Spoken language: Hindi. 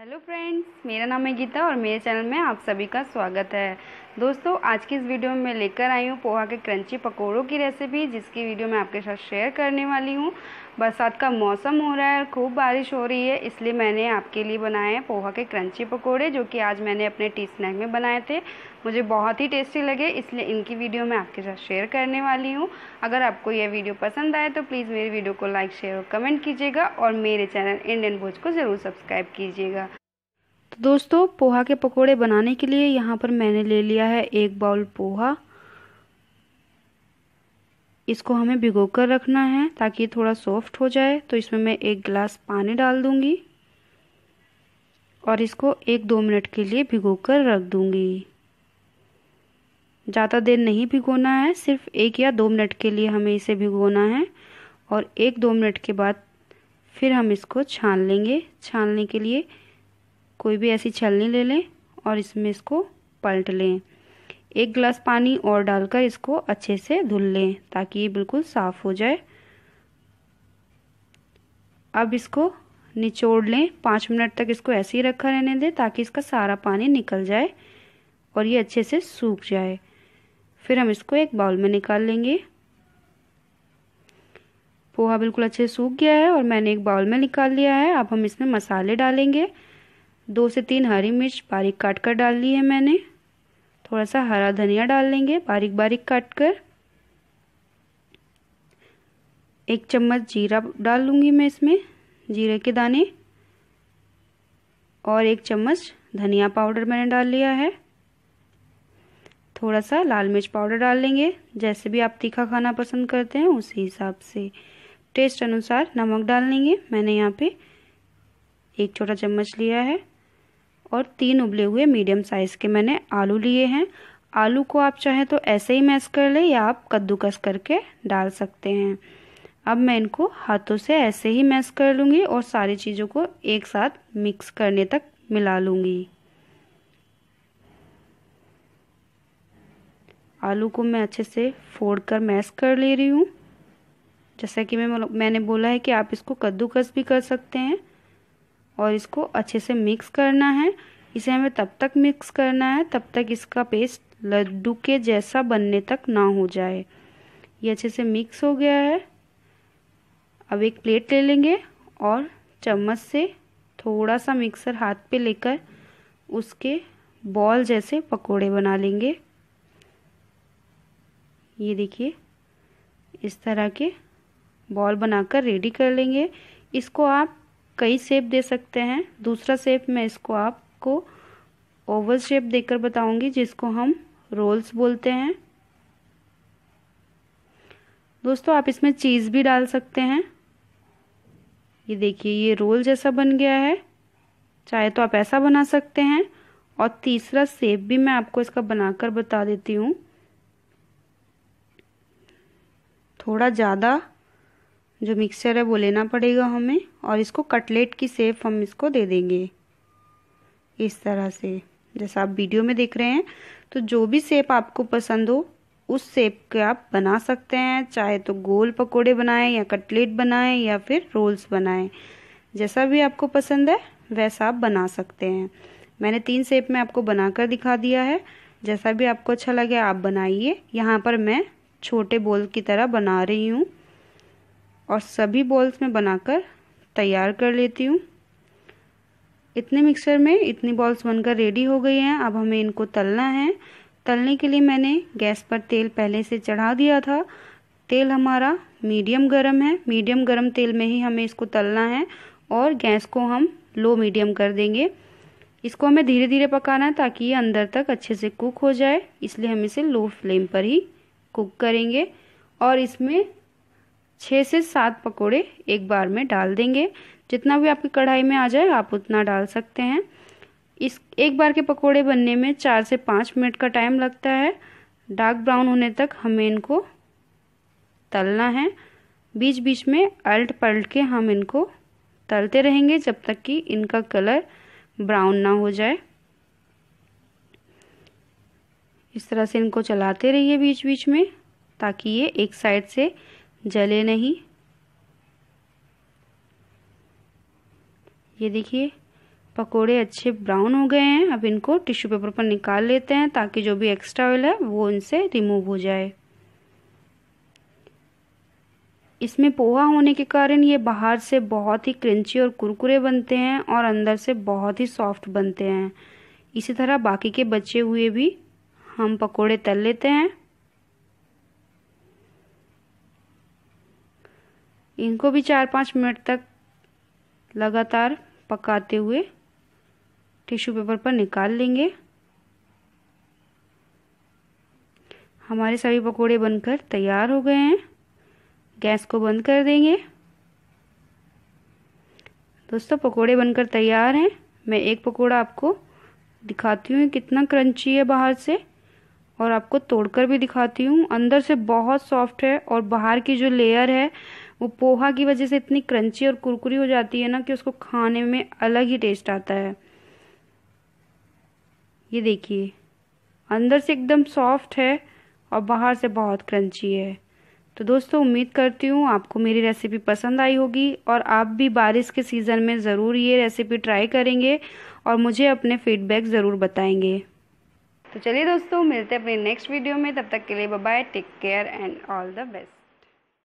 हेलो फ्रेंड्स मेरा नाम है गीता और मेरे चैनल में आप सभी का स्वागत है दोस्तों आज की इस वीडियो में मैं लेकर आई हूँ पोहा के क्रंची पकोड़ों की रेसिपी जिसकी वीडियो मैं आपके साथ शेयर करने वाली हूँ बरसात का मौसम हो रहा है और खूब बारिश हो रही है इसलिए मैंने आपके लिए बनाए हैं पोहा के क्रंची पकोड़े जो कि आज मैंने अपने टी स्नैक में बनाए थे मुझे बहुत ही टेस्टी लगे इसलिए इनकी वीडियो मैं आपके साथ शेयर करने वाली हूँ अगर आपको यह वीडियो पसंद आए तो प्लीज़ मेरी वीडियो को लाइक शेयर और कमेंट कीजिएगा और मेरे चैनल इंडियन भोज को ज़रूर सब्सक्राइब कीजिएगा दोस्तों पोहा के पकोड़े बनाने के लिए यहाँ पर मैंने ले लिया है एक बाउल पोहा इसको हमें भिगो कर रखना है ताकि थोड़ा सॉफ्ट हो जाए तो इसमें मैं एक गिलास पानी डाल दूँगी और इसको एक दो मिनट के लिए भिगो कर रख दूँगी ज़्यादा देर नहीं भिगोना है सिर्फ एक या दो मिनट के लिए हमें इसे भिगोना है और एक दो मिनट के बाद फिर हम इसको छान लेंगे छानने के लिए कोई भी ऐसी छलनी ले लें और इसमें इसको पलट लें एक गिलास पानी और डालकर इसको अच्छे से धुल लें ताकि ये बिल्कुल साफ़ हो जाए अब इसको निचोड़ लें पाँच मिनट तक इसको ऐसे ही रखा रहने दें ताकि इसका सारा पानी निकल जाए और ये अच्छे से सूख जाए फिर हम इसको एक बाउल में निकाल लेंगे पोहा बिल्कुल अच्छे से सूख गया है और मैंने एक बाउल में निकाल लिया है अब हम इसमें मसाले डालेंगे दो से तीन हरी मिर्च बारीक काट कर डाल ली है मैंने थोड़ा सा हरा धनिया डाल लेंगे बारीक बारीक काट कर एक चम्मच जीरा डाल लूँगी मैं इसमें जीरे के दाने और एक चम्मच धनिया पाउडर मैंने डाल लिया है थोड़ा सा लाल मिर्च पाउडर डाल लेंगे जैसे भी आप तीखा खाना पसंद करते हैं उसी हिसाब से टेस्ट अनुसार नमक डाल लेंगे मैंने यहाँ पे एक छोटा चम्मच लिया है और तीन उबले हुए मीडियम साइज़ के मैंने आलू लिए हैं आलू को आप चाहे तो ऐसे ही मैश कर ले या आप कद्दूकस करके डाल सकते हैं अब मैं इनको हाथों से ऐसे ही मैश कर लूँगी और सारी चीज़ों को एक साथ मिक्स करने तक मिला लूँगी आलू को मैं अच्छे से फोड़ कर मैश कर ले रही हूँ जैसा कि मैं मैंने बोला है कि आप इसको कद्दूकस भी कर सकते हैं और इसको अच्छे से मिक्स करना है इसे हमें तब तक मिक्स करना है तब तक इसका पेस्ट लड्डू के जैसा बनने तक ना हो जाए ये अच्छे से मिक्स हो गया है अब एक प्लेट ले लेंगे और चम्मच से थोड़ा सा मिक्सर हाथ पे लेकर उसके बॉल जैसे पकोड़े बना लेंगे ये देखिए इस तरह के बॉल बनाकर रेडी कर लेंगे इसको आप कई शेप दे सकते हैं दूसरा शेप मैं इसको आपको ओवल शेप देकर बताऊंगी जिसको हम रोल्स बोलते हैं दोस्तों आप इसमें चीज़ भी डाल सकते हैं ये देखिए ये रोल जैसा बन गया है चाहे तो आप ऐसा बना सकते हैं और तीसरा सेप भी मैं आपको इसका बनाकर बता देती हूँ थोड़ा ज़्यादा जो मिक्सचर है वो लेना पड़ेगा हमें और इसको कटलेट की सेप हम इसको दे देंगे इस तरह से जैसा आप वीडियो में देख रहे हैं तो जो भी सेप आपको पसंद हो उस सेप के आप बना सकते हैं चाहे तो गोल पकोड़े बनाएं या कटलेट बनाएं या फिर रोल्स बनाएं जैसा भी आपको पसंद है वैसा आप बना सकते हैं मैंने तीन सेप में आपको बनाकर दिखा दिया है जैसा भी आपको अच्छा लगे आप बनाइए यहाँ पर मैं छोटे बोल की तरह बना रही हूँ और सभी बॉल्स में बनाकर तैयार कर लेती हूँ इतने मिक्सर में इतनी बॉल्स बनकर रेडी हो गई हैं अब हमें इनको तलना है तलने के लिए मैंने गैस पर तेल पहले से चढ़ा दिया था तेल हमारा मीडियम गरम है मीडियम गरम तेल में ही हमें इसको तलना है और गैस को हम लो मीडियम कर देंगे इसको हमें धीरे धीरे पकाना है ताकि ये अंदर तक अच्छे से कुक हो जाए इसलिए हम इसे लो फ्लेम पर ही कुक करेंगे और इसमें छः से सात पकोड़े एक बार में डाल देंगे जितना भी आपकी कढ़ाई में आ जाए आप उतना डाल सकते हैं इस एक बार के पकोड़े बनने में चार से पाँच मिनट का टाइम लगता है डार्क ब्राउन होने तक हमें इनको तलना है बीच बीच में अल्ट पलट के हम इनको तलते रहेंगे जब तक कि इनका कलर ब्राउन ना हो जाए इस तरह से इनको चलाते रहिए बीच बीच में ताकि ये एक साइड से जले नहीं ये देखिए पकोड़े अच्छे ब्राउन हो गए हैं अब इनको टिश्यू पेपर पर निकाल लेते हैं ताकि जो भी एक्स्ट्रा ऑयल है वो इनसे रिमूव हो जाए इसमें पोहा होने के कारण ये बाहर से बहुत ही क्रंची और कुरकुरे बनते हैं और अंदर से बहुत ही सॉफ्ट बनते हैं इसी तरह बाकी के बचे हुए भी हम पकोड़े तल लेते हैं इनको भी चार पाँच मिनट तक लगातार पकाते हुए टिश्यू पेपर पर निकाल लेंगे हमारे सभी पकोड़े बनकर तैयार हो गए हैं गैस को बंद कर देंगे दोस्तों पकोड़े बनकर तैयार हैं मैं एक पकोड़ा आपको दिखाती हूँ कितना क्रंची है बाहर से और आपको तोड़कर भी दिखाती हूँ अंदर से बहुत सॉफ्ट है और बाहर की जो लेयर है वो पोहा की वजह से इतनी क्रंची और कुरकुरी हो जाती है ना कि उसको खाने में अलग ही टेस्ट आता है ये देखिए अंदर से एकदम सॉफ्ट है और बाहर से बहुत क्रंची है तो दोस्तों उम्मीद करती हूँ आपको मेरी रेसिपी पसंद आई होगी और आप भी बारिश के सीज़न में ज़रूर ये रेसिपी ट्राई करेंगे और मुझे अपने फीडबैक ज़रूर बताएंगे तो चलिए दोस्तों मिलते हैं अपने नेक्स्ट वीडियो में तब तक के लिए bye take care and all the best